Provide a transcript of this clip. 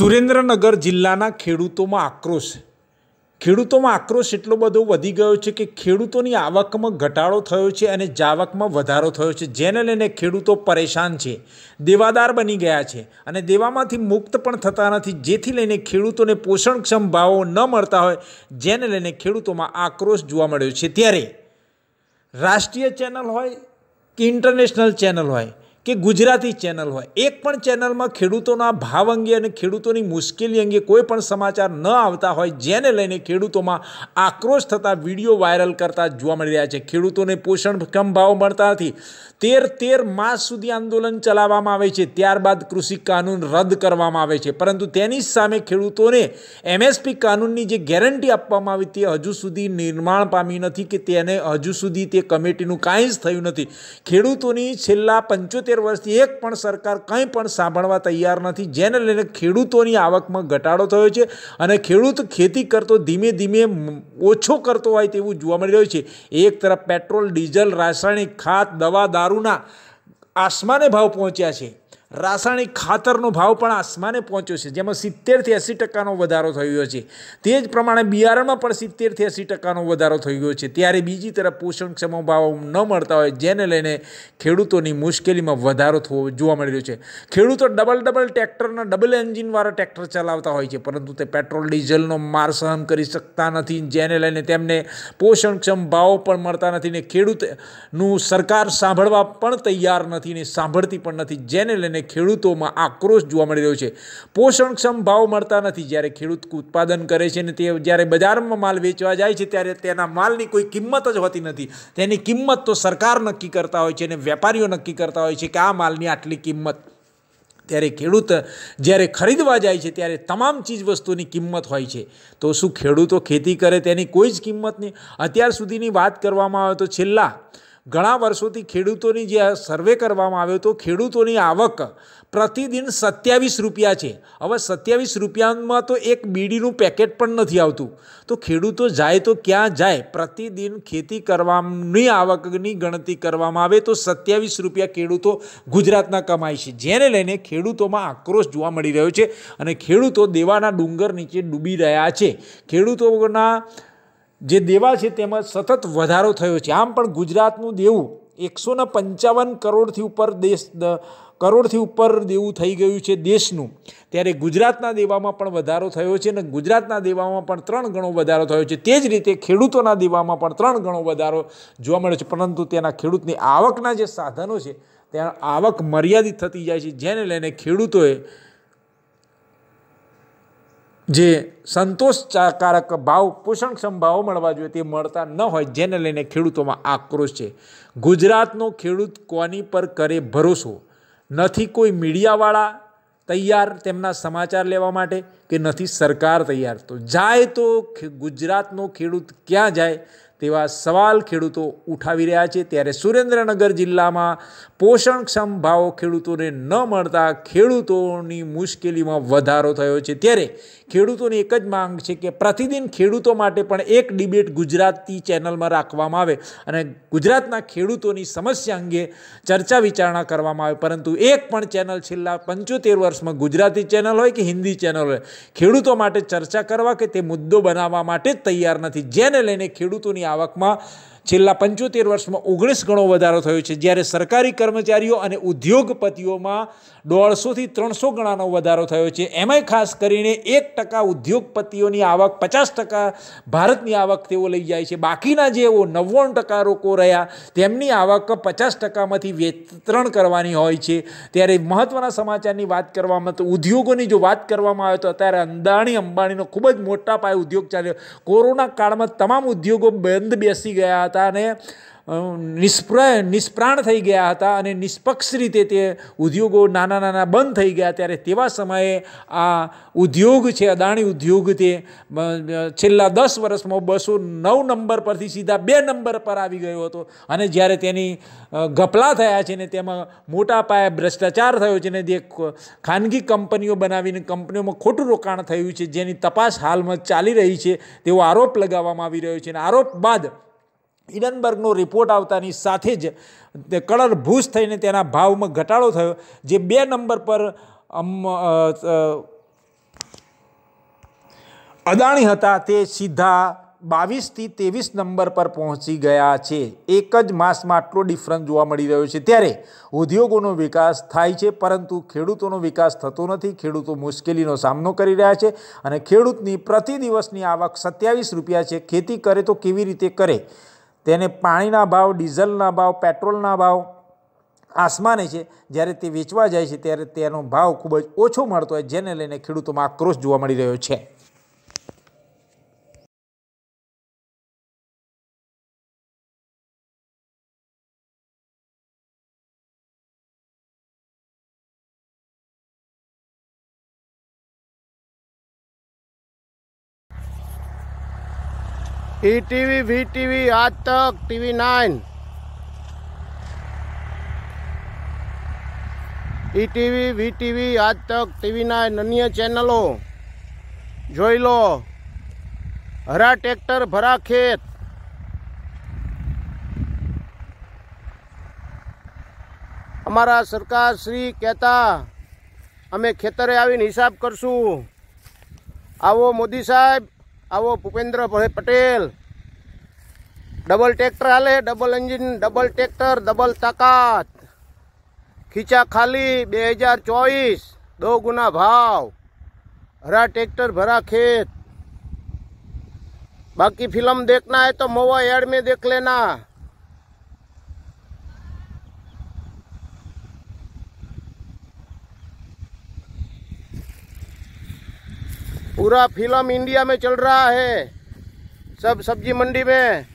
સુરેન્દ્રનગર જિલ્લાના ખેડૂતોમાં આક્રોશ ખેડૂતોમાં આક્રોશ એટલો બધો વધી ગયો છે કે ખેડૂતોની આવકમાં ઘટાડો થયો છે અને જાવકમાં વધારો થયો છે જેને લઈને ખેડૂતો પરેશાન છે દેવાદાર બની ગયા છે અને દેવામાંથી મુક્ત પણ થતા નથી જેથી લઈને ખેડૂતોને પોષણક્ષમ ભાવો ન મળતા હોય જેને લઈને ખેડૂતોમાં આક્રોશ જોવા મળ્યો છે ત્યારે રાષ્ટ્રીય ચેનલ હોય કે ઇન્ટરનેશનલ ચેનલ હોય કે ગુજરાતી ચેનલ હોય એક પણ ચેનલમાં ખેડૂતોના ભાવ અંગે અને ખેડૂતોની મુશ્કેલી અંગે કોઈ પણ સમાચાર ન આવતા હોય જેને લઈને ખેડૂતોમાં આક્રોશ થતા વિડીયો વાયરલ કરતા જોવા મળી રહ્યા છે ખેડૂતોને પોષણક્ષમ ભાવ મળતા નથી તેર તેર માસ સુધી આંદોલન ચલાવવામાં આવે છે ત્યારબાદ કૃષિ કાનૂન રદ કરવામાં આવે છે પરંતુ તેની સામે ખેડૂતોને એમએસપી કાનૂનની જે ગેરંટી આપવામાં આવી તે હજુ સુધી નિર્માણ પામી નથી કે તેને હજુ સુધી તે કમિટીનું કાંઈ જ થયું નથી ખેડૂતોની છેલ્લા પંચોતેર સિત્તેર વર્ષથી એક પણ સરકાર કંઈ પણ સાંભળવા તૈયાર નથી જેને લઈને ખેડૂતોની આવકમાં ઘટાડો થયો છે અને ખેડૂત ખેતી કરતો ધીમે ધીમે ઓછો કરતો હોય તેવું જોવા મળી રહ્યું છે એક તરફ પેટ્રોલ ડીઝલ રાસાયણિક ખાત દવા દારૂના આસમાને ભાવ પહોંચ્યા છે રાસાયણિક ખાતરનો ભાવ પણ આસમાને પહોંચ્યો છે જેમાં સિત્તેરથી એંસી ટકાનો વધારો થયો છે તે જ પ્રમાણે બિયારણમાં પણ સિત્તેરથી એંસી ટકાનો વધારો થઈ ગયો છે ત્યારે બીજી તરફ પોષણક્ષમ ભાવ ન મળતા હોય જેને લઈને ખેડૂતોની મુશ્કેલીમાં વધારો થવો જોવા મળી રહ્યો છે ખેડૂતો ડબલ ડબલ ટ્રેક્ટરના ડબલ એન્જિનવાળા ટ્રેક્ટર ચલાવતા હોય છે પરંતુ તે પેટ્રોલ ડીઝલનો માર સહન કરી શકતા નથી જેને લઈને તેમને પોષણક્ષમ ભાવો પણ મળતા નથી ને ખેડૂતનું સરકાર સાંભળવા પણ તૈયાર નથી ને સાંભળતી પણ નથી જેને લઈને અને ખેડૂતોમાં આક્રોશ જોવા મળી રહ્યો છે પોષણક્ષમ ભાવ મળતા નથી જ્યારે ખેડૂત ઉત્પાદન કરે છે અને તે જ્યારે બજારમાં માલ વેચવા જાય છે ત્યારે તેના માલની કોઈ કિંમત જ હોતી નથી તેની કિંમત તો સરકાર નક્કી કરતા હોય છે અને વેપારીઓ નક્કી કરતા હોય છે કે આ માલની આટલી કિંમત ત્યારે ખેડૂત જ્યારે ખરીદવા જાય છે ત્યારે તમામ ચીજ વસ્તુની કિંમત હોય છે તો શું ખેડૂતો ખેતી કરે તેની કોઈ જ કિંમત નહીં અત્યાર સુધીની વાત કરવામાં આવે તો છેલ્લા ઘણા વર્ષોથી ખેડૂતોની જે સર્વે કરવામાં આવ્યો તો ખેડૂતોની આવક પ્રતિદિન સત્યાવીસ રૂપિયા છે હવે સત્યાવીસ રૂપિયામાં તો એક બીડીનું પેકેટ પણ નથી આવતું તો ખેડૂતો જાય તો ક્યાં જાય પ્રતિદિન ખેતી કરવાની આવકની ગણતરી કરવામાં આવે તો સત્યાવીસ રૂપિયા ખેડૂતો ગુજરાતના કમાય છે જેને લઈને ખેડૂતોમાં આક્રોશ જોવા મળી રહ્યો છે અને ખેડૂતો દેવાના ડુંગર નીચે ડૂબી રહ્યા છે ખેડૂતોના જે દેવા છે તેમાં સતત વધારો થયો છે આમ પણ ગુજરાતનું દેવું એકસો ને પંચાવન કરોડથી ઉપર દેશ કરોડથી ઉપર દેવું થઈ ગયું છે દેશનું ત્યારે ગુજરાતના દેવામાં પણ વધારો થયો છે અને ગુજરાતના દેવામાં પણ ત્રણ ગણો વધારો થયો છે તે જ રીતે ખેડૂતોના દેવામાં પણ ત્રણ ગણો વધારો જોવા મળ્યો છે પરંતુ તેના ખેડૂતની આવકના જે સાધનો છે ત્યાં આવક મર્યાદિત થતી જાય છે જેને લઈને ખેડૂતોએ જે સંતોષકારક ભાવ પોષણક્ષમ ભાવો મળવા જોઈએ તે મળતા ન હોય જેને લઈને ખેડૂતોમાં આક્રોશ છે ગુજરાતનો ખેડૂત કોની પર કરે ભરોસો નથી કોઈ મીડિયાવાળા તૈયાર તેમના સમાચાર લેવા માટે કે નથી સરકાર તૈયાર તો જાય તો ગુજરાતનો ખેડૂત ક્યાં જાય તેવા સવાલ ખેડૂતો ઉઠાવી રહ્યા છે ત્યારે સુરેન્દ્રનગર જિલ્લામાં પોષણક્ષમ ભાવો ખેડૂતોને ન મળતા ખેડૂતોની મુશ્કેલીમાં વધારો થયો છે ત્યારે ખેડૂતોની એક જ માંગ છે કે પ્રતિદિન ખેડૂતો માટે પણ એક ડિબેટ ગુજરાતી ચેનલમાં રાખવામાં આવે અને ગુજરાતના ખેડૂતોની સમસ્યા અંગે ચર્ચા વિચારણા કરવામાં આવે પરંતુ એક પણ ચેનલ છેલ્લા પંચોતેર વર્ષમાં ગુજરાતી ચેનલ હોય કે હિન્દી ચેનલ હોય ખેડૂતો માટે ચર્ચા કરવા કે તે મુદ્દો બનાવવા માટે તૈયાર નથી જેને લઈને ખેડૂતોની આવકમાં છેલ્લા પંચોતેર વર્ષમાં ઓગણીસ ગણો વધારો થયો છે જ્યારે સરકારી કર્મચારીઓ અને ઉદ્યોગપતિઓમાં દોઢસોથી ત્રણસો ગણાનો વધારો થયો છે એમાંય ખાસ કરીને એક ટકા ઉદ્યોગપતિઓની આવક પચાસ ટકા ભારતની આવક તેઓ લઈ જાય છે બાકીના જેઓ નવ્વાણું ટકા લોકો રહ્યા તેમની આવક પચાસ ટકામાંથી વિતરણ કરવાની હોય છે ત્યારે મહત્ત્વના સમાચારની વાત કરવામાં તો ઉદ્યોગોની જો વાત કરવામાં આવે તો અત્યારે અંદાણી અંબાણીનો ખૂબ જ મોટા પાયે ઉદ્યોગ ચાલ્યો કોરોના કાળમાં તમામ ઉદ્યોગો બંધ બેસી ગયા હતા અને નિષ્પ્ર નિષ્પ્રાણ થઈ ગયા હતા અને નિષ્પક્ષ રીતે તે ઉદ્યોગો નાના નાના બંધ થઈ ગયા ત્યારે તેવા સમયે આ ઉદ્યોગ છે અદાણી ઉદ્યોગ તે છેલ્લા દસ વર્ષમાં બસો નવ નંબર પરથી સીધા બે નંબર પર આવી ગયો હતો અને જ્યારે તેની ગપલા થયા છે ને તેમાં મોટા પાયે ભ્રષ્ટાચાર થયો છે ને જે ખાનગી કંપનીઓ બનાવીને કંપનીઓમાં ખોટું રોકાણ થયું છે જેની તપાસ હાલમાં ચાલી રહી છે તેવો આરોપ લગાવવામાં આવી રહ્યો છે અને આરોપ બાદ ઇડનબર્ગનો રિપોર્ટ આવતાની સાથે જ કળરભૂસ થઈને તેના ભાવમાં ઘટાડો થયો જે બે નંબર પર અદાણી હતા તે સીધા બાવીસથી ત્રેવીસ નંબર પર પહોંચી ગયા છે એક જ માસમાં આટલો ડિફરન્સ જોવા મળી રહ્યો છે ત્યારે ઉદ્યોગોનો વિકાસ થાય છે પરંતુ ખેડૂતોનો વિકાસ થતો નથી ખેડૂતો મુશ્કેલીનો સામનો કરી રહ્યા છે અને ખેડૂતની પ્રતિ દિવસની આવક સત્યાવીસ રૂપિયા છે ખેતી કરે તો કેવી રીતે કરે તેને પાણીના ભાવ ડીઝલના ભાવ પેટ્રોલના ભાવ આસમાને છે જ્યારે તે વેચવા જાય છે ત્યારે તેનો ભાવ ખૂબ જ ઓછો મળતો હોય જેને લઈને ખેડૂતોમાં આક્રોશ જોવા મળી રહ્યો છે ईटीवी वी टीवी आज तक टीवी नाइन ઈટીવી વીટીવી આજ તક ટીવી નાઇન અન્ય ચેનલો જોઈ લો હરા ટ્રેક્ટર ભરા ખેત અમારા સરકાર શ્રી કહેતા અમે ખેતરે આવીને હિસાબ કરશું આવો મોદી સાહેબ આવો ભૂપેન્દ્રભાઈ પટેલ ડબલ ટ્રેક્ટર હાલે double engine double tractor double તાકાત ખીચા ખાલી બે હજાર ચોવીસ દો ગુના ભાવ હરા ટ્રેક્ટર ભરા ખેત બાકી फिल्म देखना है तो मोवा एड में देख लेना पूरा फिल्म इंडिया में चल रहा है सब सब्जी मंडी में